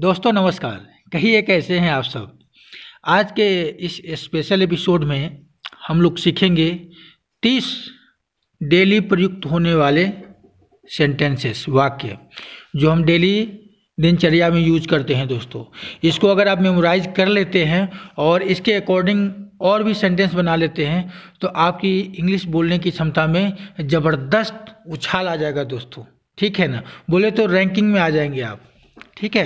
दोस्तों नमस्कार कहिए कैसे हैं आप सब आज के इस स्पेशल एपिसोड में हम लोग सीखेंगे तीस डेली प्रयुक्त होने वाले सेंटेंसेस वाक्य जो हम डेली दिनचर्या में यूज करते हैं दोस्तों इसको अगर आप मेमोराइज कर लेते हैं और इसके अकॉर्डिंग और भी सेंटेंस बना लेते हैं तो आपकी इंग्लिश बोलने की क्षमता में ज़बरदस्त उछाल आ जाएगा दोस्तों ठीक है ना बोले तो रैंकिंग में आ जाएंगे आप ठीक है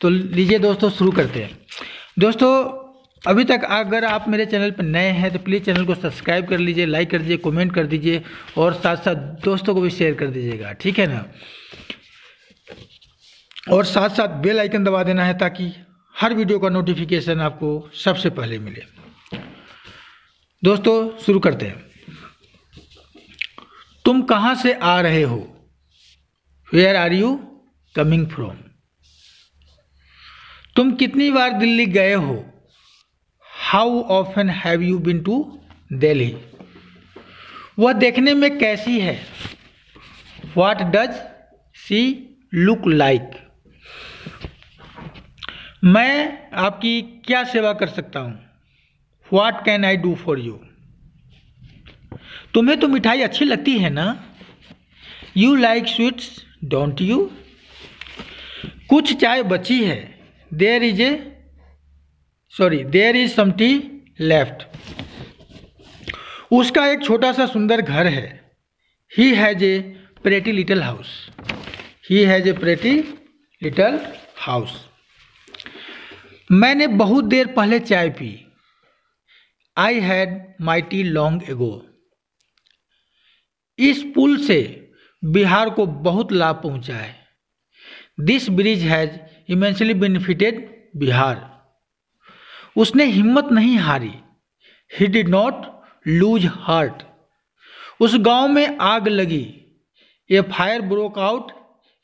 तो लीजिए दोस्तों शुरू करते हैं दोस्तों अभी तक अगर आप मेरे चैनल पर नए हैं तो प्लीज़ चैनल को सब्सक्राइब कर लीजिए लाइक कर दीजिए कमेंट कर दीजिए और साथ साथ दोस्तों को भी शेयर कर दीजिएगा ठीक है ना और साथ साथ बेल आइकन दबा देना है ताकि हर वीडियो का नोटिफिकेशन आपको सबसे पहले मिले दोस्तों शुरू करते हैं तुम कहाँ से आ रहे हो where are you coming from तुम कितनी बार दिल्ली गए हो how often have you been to Delhi वह देखने में कैसी है what does she look like मैं आपकी क्या सेवा कर सकता हूँ what can I do for you तुम्हें तो मिठाई अच्छी लगती है ना you like sweets don't you कुछ चाय बची है there is a sorry there is something left उसका एक छोटा सा सुंदर घर है he has a pretty little house he has a pretty little house मैंने बहुत देर पहले चाय पी I had my tea long ago इस पुल से बिहार को बहुत लाभ पहुंचा है this bridge has immensely benefited Bihar उसने हिम्मत नहीं हारी he did not lose heart उस गांव में आग लगी a fire broke out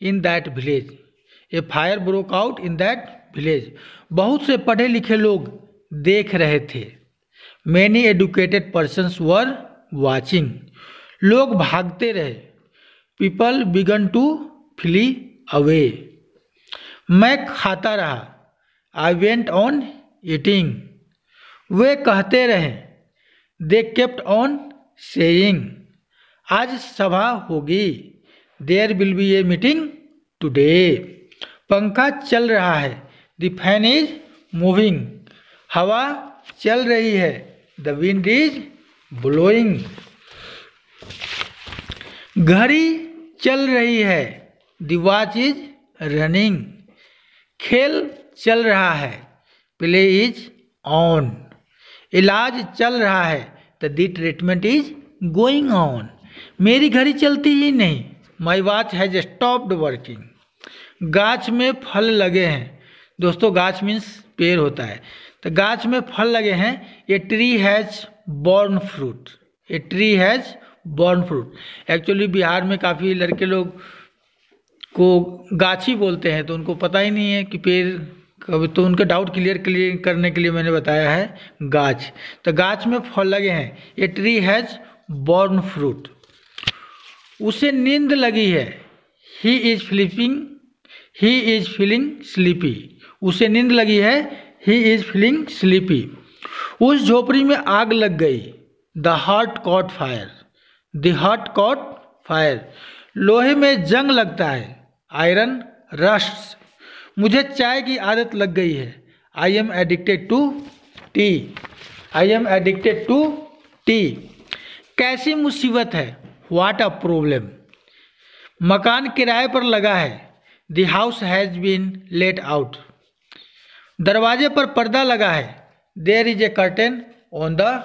in that village a fire broke out in that village बहुत से पढ़े लिखे लोग देख रहे थे many educated persons were watching लोग भागते रहे people began to flee away मैं खाता रहा आई वेंट ऑन ईटिंग वे कहते रहे दे केप्ट ऑन सेइंग आज सभा होगी there will be a meeting today पंखा चल रहा है द फैन इज मूविंग हवा चल रही है द विंड इज ब्लोइंग घड़ी चल रही है द वॉच इज रनिंग खेल चल रहा है प्ले इज ऑन इलाज चल रहा है the the treatment is going on मेरी घड़ी चलती ही नहीं my watch has stopped working गाछ में फल लगे हैं दोस्तों गाछ मीन्स पेड़ होता है तो गाछ में फल लगे हैं a tree has borne fruit a tree has borne fruit actually Bihar में काफ़ी लड़के लोग को गाछी बोलते हैं तो उनको पता ही नहीं है कि पेड़ कभी तो उनका डाउट क्लियर क्लियर करने के लिए मैंने बताया है गाछ तो गाछ में फल लगे हैं a tree has borne fruit उसे नींद लगी है he is sleeping he is feeling sleepy उसे नींद लगी है ही इज फीलिंग स्लीपी उस झोपड़ी में आग लग गई the heart caught fire the heart caught fire लोहे में जंग लगता है आयरन रस्ट मुझे चाय की आदत लग गई है I am addicted to tea I am addicted to tea कैसी मुसीबत है वाट अ प्रॉब्लम मकान किराए पर लगा है the house has been let out दरवाजे पर पर्दा लगा है there is a curtain on the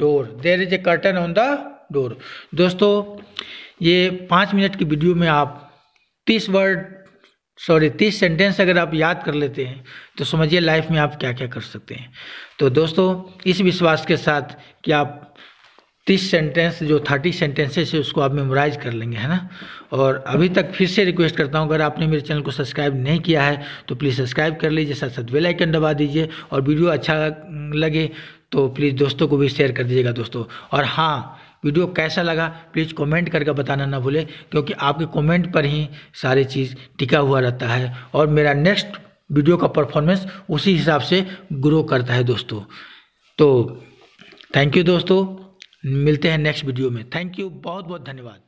door there is a curtain on the door दोस्तों ये पाँच मिनट की वीडियो में आप तीस वर्ड सॉरी तीस सेंटेंस अगर आप याद कर लेते हैं तो समझिए लाइफ में आप क्या क्या कर सकते हैं तो दोस्तों इस विश्वास के साथ कि आप तीस सेंटेंस जो थर्टी सेंटेंसेस है उसको आप मेमोराइज कर लेंगे है ना और अभी तक फिर से रिक्वेस्ट करता हूँ अगर आपने मेरे चैनल को सब्सक्राइब नहीं किया है तो प्लीज़ सब्सक्राइब कर लीजिए साथ साथ बेल आइकन दबा दीजिए और वीडियो अच्छा लगे तो प्लीज़ दोस्तों को भी शेयर कर दीजिएगा दोस्तों और हाँ वीडियो कैसा लगा प्लीज़ कमेंट करके बताना ना भूलें क्योंकि आपके कमेंट पर ही सारी चीज़ टिका हुआ रहता है और मेरा नेक्स्ट वीडियो का परफॉर्मेंस उसी हिसाब से ग्रो करता है दोस्तों तो थैंक यू दोस्तों मिलते हैं नेक्स्ट वीडियो में थैंक यू बहुत बहुत धन्यवाद